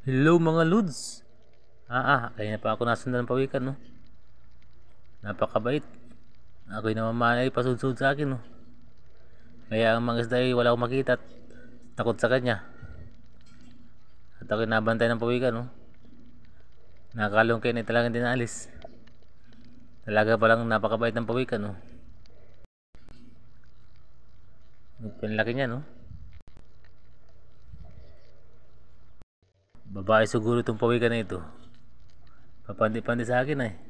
Hello mga Ludes! Ah, ah, kaya pa ako nasundan ng pawikan, no? Napakabait. Ako'y namamanay pasud-sud sa akin, no? Kaya ang mga isda ay wala akong makita at takot sa kanya. At ako'y nabantay ng pawikan, no? Nakalong kayo na talagang dinalis. Talaga palang napakabait ng pawikan, no? Pinlaki niya, no? babae siguro itong pawikan na ito papandi-pandi sa akin ay eh.